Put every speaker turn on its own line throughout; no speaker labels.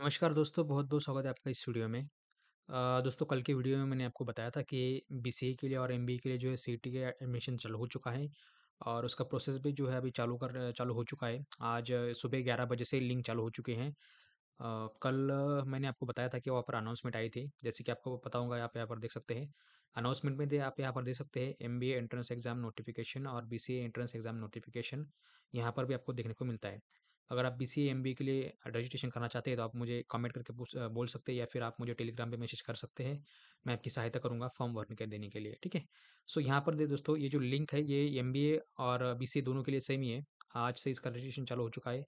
नमस्कार दोस्तों, बहुत बहुत स्वागत है आपका इस वीडियो में। दोस्तों कल के वीडियो में मैंने आपको बताया था कि बी के लिए और एम के लिए जो है सी का एडमिशन चालू हो चुका है और उसका प्रोसेस भी जो है अभी चालू कर चालू हो चुका है। आज सुबह ग्यारह बजे से लिंक चालू हो चुके हैं। कल मैंने आपको बताया था कि वहाँ पर अनाउंसमेंट आई थी, जैसे कि आपको पता आप यहाँ पर देख सकते हैं। अनाउंसमेंट में दे आप यहाँ पर देख सकते हैं एम एंट्रेंस एग्ज़ाम नोटिफ़िकेशन और बी एंट्रेंस एग्ज़ाम नोटिफ़िकेशन यहाँ पर भी आपको देखने को मिलता है। अगर आप बी सी एम बी के लिए रजिस्ट्रेशन करना चाहते हैं तो आप मुझे कमेंट करके बोल सकते हैं या फिर आप मुझे टेलीग्राम पे मैसेज कर सकते हैं मैं आपकी सहायता करूंगा फॉर्म भरने के देने के लिए ठीक है सो यहाँ पर दे दोस्तों ये जो लिंक है ये एम बी ए और बी सी ए दोनों के लिए सेम ही है आज से इसका रजिस्ट्रेशन चालू हो चुका है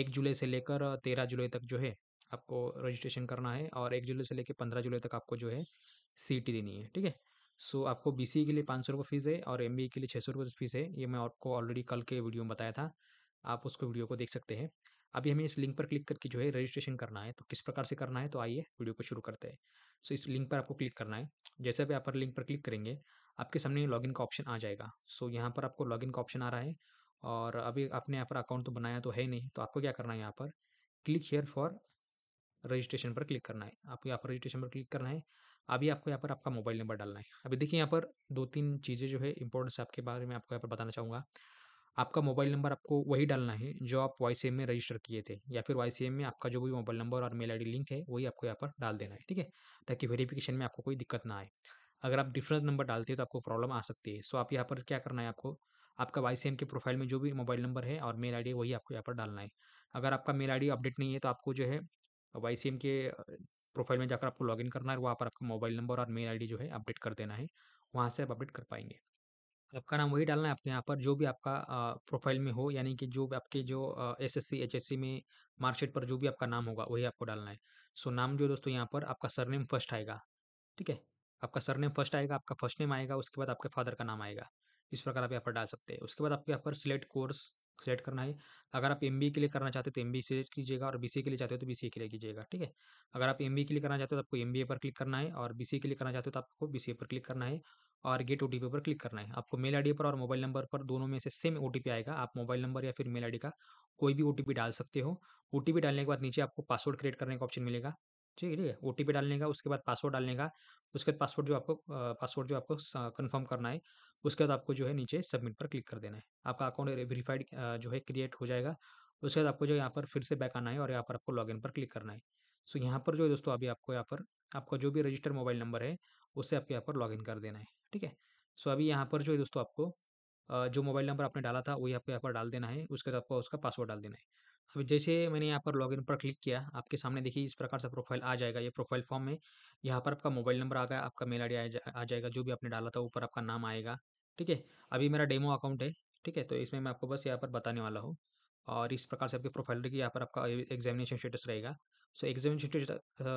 एक जुलाई से लेकर तेरह जुलाई तक जो है आपको रजिस्ट्रेशन करना है और एक जुलाई से लेकर पंद्रह जुलाई तक आपको जो है सी टी देनी है ठीक है सो आपको बी सी ए के लिए पाँच सौ रुपये फीस है और एम के लिए छः सौ रुपये फीस है ये मैं आपको ऑलरेडी कल के वीडियो में बताया था आप उसको वीडियो को देख सकते हैं अभी हमें इस लिंक पर क्लिक करके जो है रजिस्ट्रेशन करना है तो किस प्रकार से करना है तो आइए वीडियो को शुरू करते हैं सो इस लिंक पर आपको क्लिक करना है जैसे भी आप पर लिंक पर क्लिक करेंगे आपके सामने लॉगिन का ऑप्शन आ जाएगा सो यहाँ पर आपको लॉगिन का ऑप्शन आ रहा है और अभी आपने यहाँ पर अकाउंट तो बनाया तो है नहीं तो आपको क्या करना है यहाँ पर क्लिक हेयर फॉर रजिस्ट्रेशन पर क्लिक करना है आपको यहाँ पर रजिस्ट्रेशन पर क्लिक करना है अभी आपको यहाँ पर आपका मोबाइल नंबर डालना है अभी देखिए यहाँ पर दो तीन चीज़ें जो है इंपॉर्टेंस आपके बारे में आपको यहाँ पर बताना चाहूँगा आपका मोबाइल नंबर आपको वही डालना है जो आप वाई में रजिस्टर किए थे या फिर वाई में आपका जो भी मोबाइल नंबर और मेल आई लिंक है वही आपको यहाँ पर डाल देना है ठीक है ताकि वेरीफ़िकेशन में आपको कोई दिक्कत ना आए अगर आप डिफरेंट नंबर डालते हैं तो आपको प्रॉब्लम आ सकती है सो आप यहाँ पर क्या करना है आपको आपका वाई के प्रोफाइल में जो भी मोबाइल नंबर है और मेल आई वही आपको यहाँ पर डालना है अगर आपका मेल आई अपडेट नहीं है तो आपको जो है वाई के प्रोफाइल में जाकर आपको लॉगिन करना है वहाँ पर आपका मोबाइल नंबर और मेल डी जो है अपडेट कर देना है वहाँ से आप अपडेट कर पाएंगे आपका नाम वही डालना है आपके यहाँ पर जो भी आपका प्रोफाइल में हो यानी कि जो भी आपके जो एसएससी एचएससी में मार्कशीट पर जो भी आपका नाम होगा वही आपको डालना है सो नाम जो दोस्तों यहाँ पर आपका सरनेम फर्स्ट आएगा ठीक है आपका सरनेम फर्स्ट आएगा आपका फर्स्ट नेम आएगा उसके बाद आपके फादर का नाम आएगा इस प्रकार आप यहाँ पर डाल सकते हैं उसके बाद आपके यहाँ पर सिलेक्ट कोर्स सेलेक्ट करना है अगर आप एम के लिए करना चाहते हो तो एम बी सेलेक्ट कीजिएगा और बी के लिए चाहते हो तो बी के लिए कीजिएगा ठीक है अगर आप एम के लिए करना चाहते हो तो आपको एम पर क्लिक करना है और बी के लिए करना चाहते हो तो आपको बी पर क्लिक करना है और गेट ओ पर क्लिक करना है आपको मेल आई पर और मोबाइल नंबर पर दोनों में से सेम ओ आएगा आप मोबाइल नंबर या फिर मेल आई का कोई भी ओ डाल सकते हो ओ डालने के बाद नीचे आपको पासवर्ड क्रिएट करने का ऑप्शन मिलेगा ठीक है ठीक है ओ टी डालने का उसके बाद पासवर्ड डालने का उसके बाद पासवर्ड जो आपको पासवर्ड जो आपको कंफर्म करना है उसके बाद आपको जो है नीचे सबमिट पर क्लिक कर देना है आपका अकाउंट वेरीफाइड जो है क्रिएट हो जाएगा उसके बाद आपको जो यहाँ पर फिर से बैक आना है और यहाँ पर आपको लॉगिन पर क्लिक करना है सो यहाँ पर जो है दोस्तों अभी आपको यहाँ पर आपका जो भी रजिस्टर्ड मोबाइल नंबर है उससे आपको यहाँ पर लॉगिन कर देना है ठीक है सो अभी यहाँ पर जो है दोस्तों आपको जो मोबाइल नंबर आपने डाला था वही आपको यहाँ पर डाल देना है उसके बाद आपको उसका पासवर्ड डाल देना है अब जैसे मैंने यहाँ पर लॉगिन पर क्लिक किया आपके सामने देखिए इस प्रकार से प्रोफाइल आ जाएगा ये प्रोफाइल फॉर्म में यहाँ पर आपका मोबाइल नंबर आ गया आपका मेल आई जा, आ जाएगा जो भी आपने डाला था ऊपर आपका नाम आएगा ठीक है अभी मेरा डेमो अकाउंट है ठीक है तो इसमें मैं आपको बस यहाँ पर बताने वाला हूँ और इस प्रकार से आपकी प्रोफाइल रहेगी यहाँ पर आपका एग्जामिनेशन स्टेटस रहेगा सो एग्जामिनेशन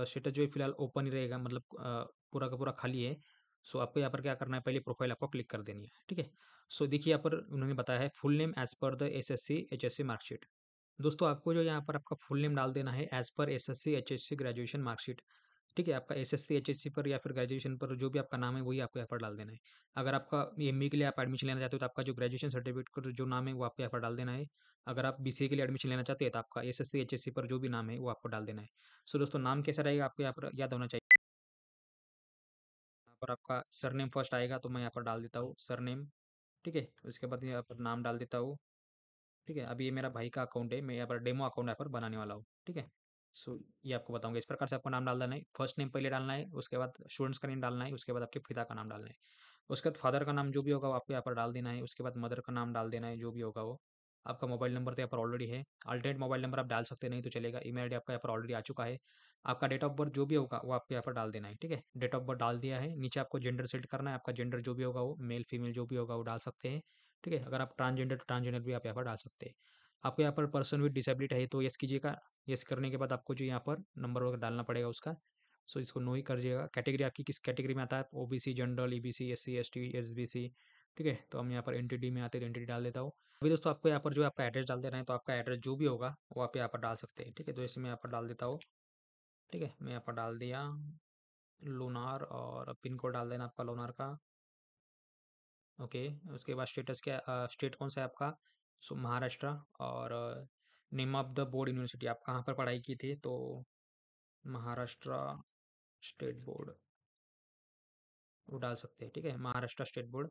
स्टेटस जो है फिलहाल ओपन ही रहेगा मतलब पूरा का पूरा खाली है सो आपको यहाँ पर क्या करना है पहले प्रोफाइल आपको क्लिक कर देनी है ठीक है सो देखिए यहाँ पर उन्होंने बताया है full name as per the S S C H S C marksheet दोस्तों आपको जो यहाँ पर आपका फुल नेम डाल देना है as per S S C H S C graduation marksheet ठीक है आपका S S C H C पर या फिर ग्रेजुएशन पर जो भी आपका नाम है वही आपको यहाँ पर डाल देना है अगर आपका एम बी e के लिए आप एडमिशन लेना चाहते हो तो आपका जो ग्रेजुएशन सर्टिफिकेट का जो नाम है वो आपको यहाँ पर डाल देना है अगर आप बी सी के लिए एडमिशन लेना चाहते हैं तो आपका S S C H S C पर जो भी नाम है वो आपको डाल देना है सो दोस्तों नाम कैसा रहेगा आपको यहाँ पर याद होना चाहिए यहाँ पर आपका सरनेम फर्स्ट आएगा तो मैं यहाँ पर डाल देता हूँ सरनेम ठीक है उसके बाद यहाँ पर नाम डाल देता हूँ ठीक है? अभी ये मेरा भाई का अकाउंट है, मैं यहाँ पर डेमो अकाउंट यहाँ पर बनाने वाला हूँ, ठीक है? सो ये आपको बताऊंगा इस प्रकार से आपको नाम डालना है, फर्स्ट नेम पहले डालना है, उसके बाद स्टूडेंट्स का नेम डालना है, उसके बाद आपके पिता का नाम डालना है। उसके बाद फादर का नाम जो भी होगा वो आपको यहाँ पर डाल देना है, उसके बाद मदर का नाम डाल देना है, जो भी होगा वो। आपका मोबाइल नंबर तो यहाँ पर ऑलरेडी है, अल्टरनेट मोबाइल नंबर आप डाल सकते हैं, नहीं तो चलेगा, ई मेल आपका यहाँ पर ऑलरेडी आ चुका है। आपका डेट ऑफ बर्थ जो भी होगा वो आपको यहाँ पर डाल देना है, ठीक है? डेट ऑफ बर्थ डाल दिया है, नीचे आपको जेंडर सेट करना है, आपका जेंडर जो भी होगा वो मेल, फीमेल जो भी होगा वो डाल सकते हैं। ठीक है अगर आप ट्रांसजेंडर तो ट्रांसजेंडर भी आप यहाँ पर डाल सकते हैं आपको यहाँ पर पर्सन विद डिसेबिलिटी है तो यस कीजिएगा येस करने के बाद आपको जो यहाँ पर नंबर वगैरह डालना पड़ेगा उसका सो इसको नो ही कर दिएगा कैटेगरी आपकी किस कैटेगरी में आता है O B C general E B C S C S T S B C ठीक है तो हम यहाँ पर एंटिटी में आते हैं एंटिटी डाल देता हूँ अभी दोस्तों आपको यहाँ पर जो आपका एड्रेस डाल देना है तो आपका एड्रेस जो भी होगा वो आप यहाँ पर डाल सकते हैं ठीक है तो इसमें मैं यहाँ पर डाल देता हूँ ठीक है मैं यहाँ पर डाल दिया लोनार और पिन कोड डाल देना आपका लोनार का ओके उसके बाद स्टेटस क्या स्टेट कौन सा है आपका सो महाराष्ट्र और name of the board university आप कहाँ पर पढ़ाई की थी तो महाराष्ट्र स्टेट बोर्ड वो डाल सकते हैं ठीक है महाराष्ट्र स्टेट बोर्ड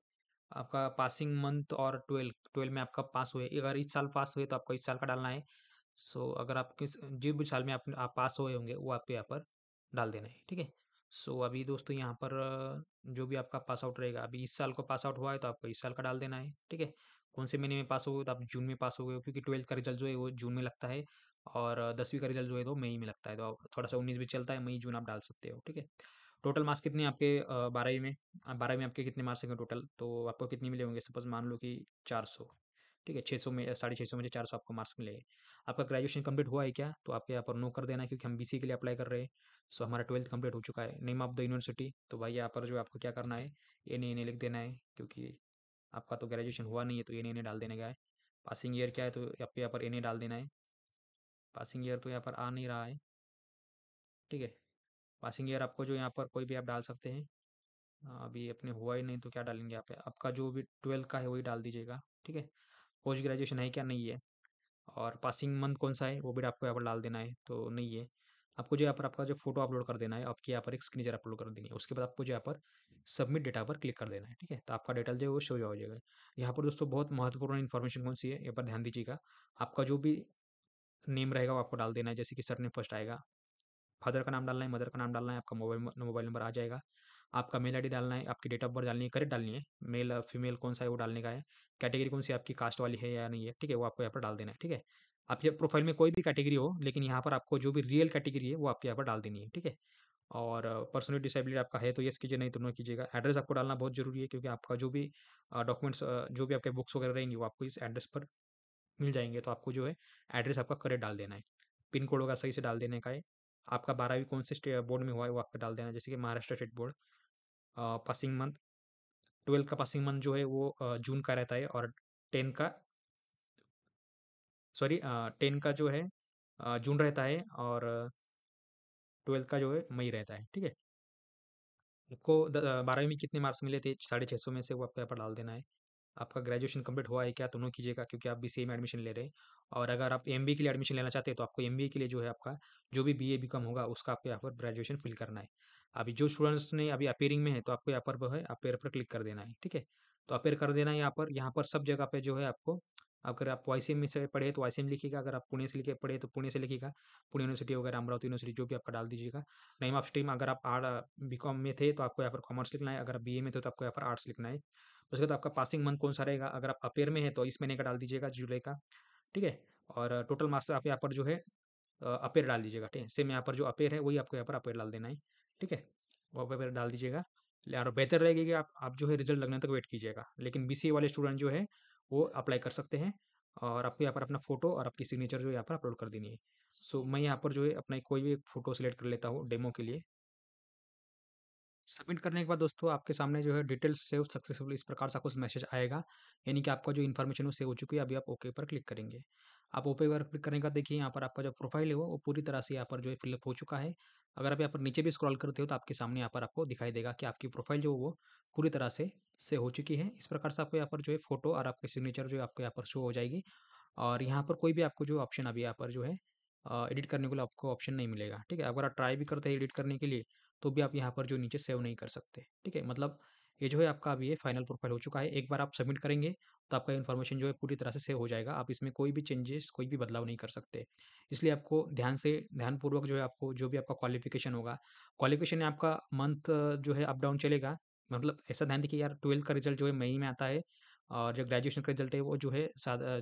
आपका पासिंग मंथ और ट्वेल्व ट्वेल्व में आपका पास हुए अगर इस साल पास हुए तो आपको इस साल का डालना है सो so, अगर आप किस जिस भी साल में आप, आप पास हुए होंगे वो आपके यहाँ पर डाल देना है ठीक है सो अभी दोस्तों यहाँ पर जो भी आपका पास आउट रहेगा अभी इस साल को पास आउट हुआ है तो आपको इस साल का डाल देना है ठीक है कौन से महीने में पास हो गए तो आप जून में पास हो गए क्योंकि ट्वेल्थ का रिजल्ट जो है वो जून में लगता है और दसवीं का रिजल्ट जो है तो मई में लगता है तो थोड़ा सा उन्नीस भी चलता है मई जून आप डाल सकते हो ठीक है टोटल मार्क्स कितने आपके बारहवीं में बारहवीं में आपके कितने मार्क्स हैं टोटल तो आपको कितने मिले होंगे सपोज मान लो कि चार सौ ठीक है छः सौ में साढ़े छः सौ में से चार सौ आपको मार्क्स मिलेंगे आपका ग्रेजुएशन कंप्लीट हुआ है क्या तो आपके यहाँ पर नो कर देना क्योंकि हम बी के लिए अप्लाई कर रहे हैं सो हमारा ट्वेल्थ कंप्लीट हो चुका है नेम ऑफ द यूनिवर्सिटी तो भाई यहाँ पर जो आपको क्या करना है ए नहीं लिख देना है क्योंकि आपका तो ग्रेजुएशन हुआ नहीं है तो एन नहीं डाल देने का है पासिंग ईयर क्या है तो आपके यहाँ पर एन डाल देना है पासिंग ईयर तो यहाँ पर आ नहीं रहा है ठीक है पासिंग ईयर आपको जो यहाँ पर कोई भी आप डाल सकते हैं अभी अपने हुआ ही नहीं तो क्या डालेंगे आप आपका जो भी ट्वेल्थ का है वही डाल दीजिएगा ठीक है पोस्ट ग्रेजुएशन है क्या नहीं है और पासिंग मंथ कौन सा है वो भी आपको यहाँ पर डाल देना है तो नहीं है आपको जो यहाँ पर आपका जो फोटो अपलोड कर देना है आपके यहाँ पर एक स्क्रीनर अपलोड कर देनी है उसके बाद आपको जो यहाँ पर सबमिट डेटा पर क्लिक कर देना है ठीक है तो आपका डेटा जो है वो शो हो जाएगा यहाँ पर दोस्तों बहुत महत्वपूर्ण इन्फॉर्मेशन कौन सी है यहाँ पर ध्यान दीजिएगा आपका जो भी नेम रहेगा वो आपको डाल देना है जैसे कि सर ने फर्स्ट आएगा फादर का नाम डालना है मदर का नाम डालना है आपका मोबाइल मोबाइल नंबर आ जाएगा आपका मेल आई डालना है आपकी डेट ऑफ बर्थ डालनी है करेक्ट डालनी है मेल फीमेल कौन सा है वो डालने का है कैटेगरी कौन सी आपकी कास्ट वाली है या नहीं है ठीक है वो आपको यहाँ पर डाल देना है ठीक है आपके प्रोफाइल में कोई भी कैटेगरी हो लेकिन यहाँ पर आपको जो भी रियल कैटेगरी है वो आपके यहाँ पर डाल देनी है ठीक है और पर्सनल डिसेबिलिटी आपका है तो यस कीजिए नहीं तो नो कीजिएगा एड्रेस आपको डालना बहुत जरूरी है क्योंकि आपका जो भी डॉक्यूमेंट्स जो भी आपके बुक्स वगैरह रहेंगे वो आपको इस एड्रेस पर मिल जाएंगे तो आपको जो है एड्रेस आपका करेक्ट डाल देना है पिन कोड वगैरह सही से डाल देने का है आपका बारहवीं कौन से बोर्ड में हुआ है वो आपका डाल देना जैसे कि Maharashtra state board passing month twelfth का पासिंग मंथ जो है वो जून का रहता है और टेन का सॉरी टेन का जो है जून रहता है और ट्वेल्थ का जो है मई रहता है ठीक है आपको बारहवीं में कितने मार्क्स मिले थे साढ़े छः सौ में से वो आपको यहाँ पर डाल देना है आपका ग्रेजुएशन कंप्लीट हुआ है क्या दोनों तो कीजिएगा क्योंकि आप बी सी में एडमिशन ले रहे हैं और अगर आप एम बी के लिए एडमिशन लेना चाहते हैं तो आपको एम बी के लिए जो है आपका जो भी बी ए बी कम होगा उसका आपको यहाँ पर ग्रेजुएशन फिल करना है अभी जो स्टूडेंट्स ने अभी अपेयरिंग में है तो आपको यहाँ पर जो है अपेयर पर क्लिक कर देना है ठीक है तो अपेयर कर देना है यहाँ पर यहाँ पर सब जगह पे जो है आपको अगर आप वाई में से पढ़े तो वाई एम लिखेगा अगर आप पुणे से लिखे पढ़े तो पुणे से लिखेगा पुणे यूनिवर्सिटी वगैरह अमरावती यूनिवर्सिटी जो भी आपका डाल दीजिएगा नहीं आप स्ट्रीम अगर आप आर्ट बी में थे तो आपको यहाँ पर कॉमर्स लिखना है अगर आप बी में थे तो आपको यहाँ पर आर्ट्स लिखना है उसके बाद आपका पासिंग मंथ कौन सा रहेगा अगर आप अपेयर में है तो इस महीने का डाल दीजिएगा जुलाई का ठीक है और टोटल मार्क्स आप यहाँ पर जो है अपेयर डाल दीजिएगा ठीक है सेम यहाँ पर जो अपेयर है वही आपको यहाँ पर अपेयर डाल देना है ठीक है वहाँ पर डाल दीजिएगा और बेहतर रहेगी कि आप आप जो है रिजल्ट लगने तक वेट कीजिएगा लेकिन बी वाले स्टूडेंट जो है वो अप्लाई कर सकते हैं और आपको यहाँ पर अपना फोटो और आपकी सिग्नेचर जो यहाँ पर अपलोड कर देनी है सो मैं यहाँ पर जो है अपना कोई भी फोटो सेलेक्ट कर लेता हूँ डेमो के लिए सबमिट करने के बाद दोस्तों आपके सामने जो है डिटेल्स सेव सक्सेसफुल इस प्रकार सा कुछ मैसेज आएगा यानी कि आपका जो इन्फॉर्मेशन वो सेव हो चुकी है अभी आप ओके पर क्लिक करेंगे आप ओपे पर क्लिक करने का देखिए यहाँ पर आपका जो प्रोफाइल है वो वो पूरी तरह से यहाँ पर जो है फिलअप हो चुका है अगर आप यहाँ पर नीचे भी स्क्रॉल करते हो तो आपके सामने यहाँ पर आपको दिखाई देगा कि आपकी प्रोफाइल जो वो पूरी तरह से से हो चुकी है इस प्रकार से आपको यहाँ पर जो है फोटो और आपके सिग्नेचर जो है आपको यहाँ पर शो हो जाएगी और यहाँ पर कोई भी आपको जो ऑप्शन अभी यहाँ पर जो है एडिट करने के लिए आपको ऑप्शन नहीं मिलेगा ठीक है अगर आप ट्राई भी करते हैं एडिट करने के लिए तो भी आप यहाँ पर जो नीचे सेव नहीं कर सकते ठीक है मतलब ये जो है आपका अभी ये फाइनल प्रोफाइल हो चुका है एक बार आप सबमिट करेंगे तो आपका इन्फॉर्मेशन जो है पूरी तरह से सेव हो जाएगा आप इसमें कोई भी चेंजेस कोई भी बदलाव नहीं कर सकते इसलिए आपको ध्यान से ध्यानपूर्वक जो है आपको जो भी आपका क्वालिफिकेशन होगा क्वालिफिकेशन आपका मंथ जो है अप डाउन चलेगा मतलब ऐसा ध्यान देखिए यार ट्वेल्थ का रिजल्ट जो है मई में आता है और जो ग्रेजुएशन का रिजल्ट है वो जो है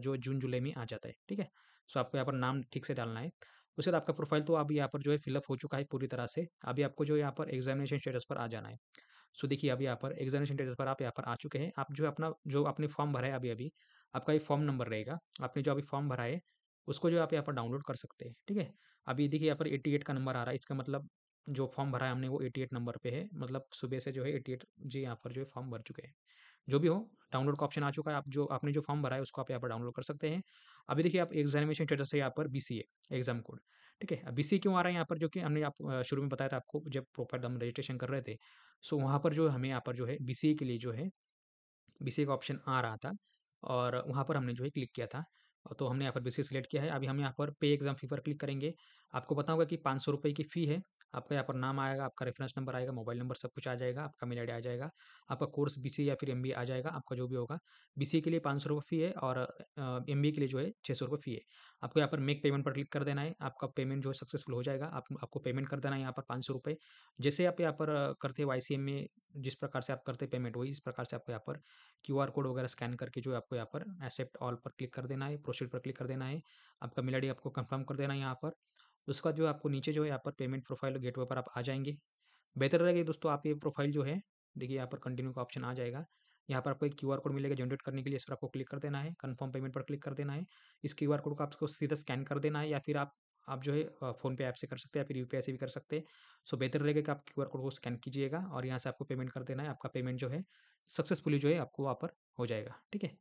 जो जून जुलाई में आ जाता है ठीक है सो तो आपको यहाँ पर नाम ठीक से डालना है उसके बाद आपका प्रोफाइल तो अभी यहाँ पर जो है फिलअप हो चुका है पूरी तरह से अभी आपको जो यहाँ पर एग्जामिनेशन स्टेटस पर आ जाना है सो देखिए अभी यहाँ पर एग्जामिनेशन डेट पर आप यहाँ पर आ चुके हैं आप जो अपना जो आपने फॉर्म भरा है अभी अभी आपका ये फॉर्म नंबर रहेगा आपने जो अभी फॉर्म भरा है उसको जो आप यहाँ पर डाउनलोड कर सकते हैं ठीक है अभी देखिए यहाँ पर एट्टी एट का नंबर आ रहा है इसका मतलब जो फॉर्म भरा है हमने वो एट्टी एट नंबर पर है मतलब सुबह से जो है एट्टी एट जी यहाँ पर जो है फॉर्म भर चुके हैं जो भी हो डाउनलोड का ऑप्शन आ चुका है आप जो आपने जो फॉर्म भरा है उसको आप यहाँ पर डाउनलोड कर सकते हैं अभी देखिए आप एग्जामिनेशन स्टेटस है यहाँ पर बी एग्जाम कोड ठीक है बी क्यों आ रहा है यहाँ पर जो कि हमने आप शुरू में बताया था आपको जब प्रॉपर हम रजिस्ट्रेशन कर रहे थे सो वहाँ पर जो हमें यहाँ पर जो है बी के लिए जो है बी का ऑप्शन आ रहा था और वहाँ पर हमने जो है क्लिक किया था तो हमने यहाँ पर बी सी सिलेक्ट किया है अभी हम यहाँ पर पे एग्जाम फी पर क्लिक करेंगे आपको बताऊंगा कि पाँच सौ रुपये की फ़ी है आपका यहाँ पर नाम आएगा आपका रेफरेंस नंबर आएगा मोबाइल नंबर सब कुछ आ जाएगा आपका मेल आई आ जाएगा आपका कोर्स बी या फिर एम आ जाएगा आपका जो भी होगा बी के लिए पाँच सौ फी है और एम के लिए जो है छः सौ फी है आपको यहाँ पर मेक पेमेंट पर क्लिक कर देना है आपका पेमेंट जो है सक्सेसफुल हो जाएगा आप, आपको पेमेंट कर देना है यहाँ पर पाँच सौ रुपये जैसे आप यहाँ पर करते वाई में जिस प्रकार से आप करते पेमेंट वही इस प्रकार से आपको यहाँ पर क्यू कोड वगैरह स्कैन करके जो है आपको यहाँ पर एक्सेप्ट ऑल पर क्लिक कर देना है प्रोसीड पर क्लिक कर देना है आपका मेल आपको कन्फर्म कर देना है यहाँ पर उसके बाद जो आपको नीचे जो है यहाँ पर पेमेंट प्रोफाइल गेट पर आप आ जाएंगे बेहतर रहेगा दोस्तों आप ये प्रोफाइल जो है देखिए यहाँ पर कंटिन्यू का ऑप्शन आ जाएगा यहाँ पर आपको एक क्यू कोड मिलेगा जनरेट करने के लिए इस पर आपको क्लिक कर देना है कन्फर्म पेमेंट पर क्लिक कर देना है इस क्यू कोड को आपको सीधा स्कैन कर देना है या फिर आप आप जो है फ़ोनपे ऐप से कर सकते हैं या फिर यू से भी कर सकते हैं सो बेहतर रहेगा कि आप क्यू कोड को स्कैन कीजिएगा और यहाँ से आपको पेमेंट कर देना है आपका पेमेंट जो है सक्सेसफुली जो है आपको वहाँ पर हो जाएगा ठीक है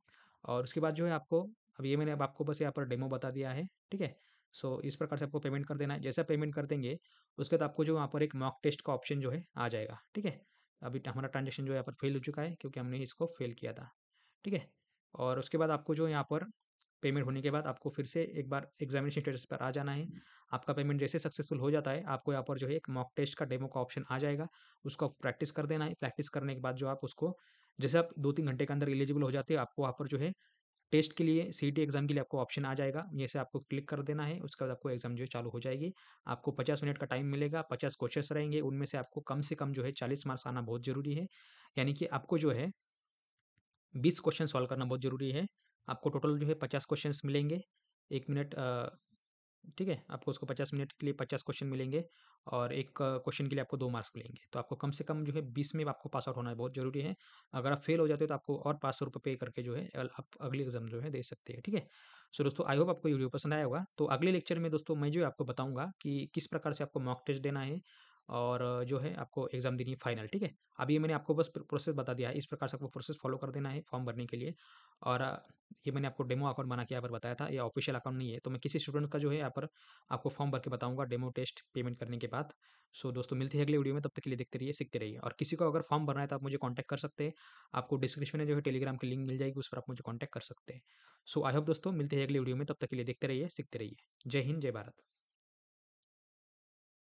और उसके बाद जो है आपको अब ये मैंने अब आपको बस यहाँ पर डेमो बता दिया है ठीक है सो so, इस प्रकार से आपको पेमेंट कर देना है जैसा पेमेंट कर देंगे उसके बाद आपको जो वहाँ पर एक मॉक टेस्ट का ऑप्शन जो है आ जाएगा ठीक है अभी हमारा ट्रांजेक्शन जो यहाँ पर फेल हो चुका है क्योंकि हमने इसको फेल किया था ठीक है और उसके बाद आपको जो यहाँ पर पेमेंट होने के बाद आपको फिर से एक बार एग्जामिनेशन स्टेटस पर आ जाना है आपका पेमेंट जैसे सक्सेसफुल हो जाता है आपको यहाँ पर जो है एक मॉक टेस्ट का डेमो का ऑप्शन आ जाएगा उसको आप प्रैक्टिस कर देना है प्रैक्टिस करने के बाद जो आप उसको जैसे आप दो तीन घंटे के अंदर एलिजिबल हो जाते हो आपको वहाँ पर जो है टेस्ट के लिए सी एग्ज़ाम के लिए आपको ऑप्शन आ जाएगा जैसे आपको क्लिक कर देना है उसके बाद आपको एग्ज़ाम जो है चालू हो जाएगी आपको पचास मिनट का टाइम मिलेगा पचास क्वेश्चन रहेंगे उनमें से आपको कम से कम जो है चालीस मार्क्स आना बहुत ज़रूरी है यानी कि आपको जो है बीस क्वेश्चन सॉल्व करना बहुत ज़रूरी है आपको टोटल जो है पचास क्वेश्चन मिलेंगे एक मिनट ठीक है आपको उसको पचास मिनट के लिए पचास क्वेश्चन मिलेंगे और एक क्वेश्चन के लिए आपको दो मार्क्स मिलेंगे तो आपको कम से कम जो है बीस में आपको पास आउट होना बहुत जरूरी है अगर आप फेल हो जाते हो तो आपको और पाँच सौ रुपये पे करके जो है आप अगले एग्जाम जो है दे सकते हैं ठीक है सो दोस्तों आई होप आपको वीडियो पसंद आया होगा तो अगले लेक्चर में दोस्तों मैं जो आपको बताऊंगा कि किस प्रकार से आपको मॉक टेस्ट देना है और जो है आपको एग्जाम देनी है फाइनल ठीक है अभी मैंने आपको बस प्रोसेस बता दिया है इस प्रकार से आपको प्रोसेस फॉलो कर देना है फॉर्म भरने के लिए और ये मैंने आपको डेमो अकाउंट बना के यहाँ पर बताया था ये ऑफिशियल अकाउंट नहीं है तो मैं किसी स्टूडेंट का जो है यहाँ पर आपको फॉर्म भर के बताऊंगा डेमो टेस्ट पेमेंट करने के बाद सो so, दोस्तों मिलते हैं अगले वीडियो में तब तक के लिए देखते रहिए सीखते रहिए और किसी को अगर फॉर्म भरना है तो आप मुझे कॉन्टैक्ट कर सकते हैं आपको डिस्क्रिप्शन में जो है टेलीग्राम की लिंक मिल जाएगी उस पर आप मुझे कॉन्टैक्ट कर सकते हैं सो आई होप दोस्तों मिलते हैं अगले वीडियो में तब तक के लिए देखते रहिए सीखते रहिए जय हिंद जय भारत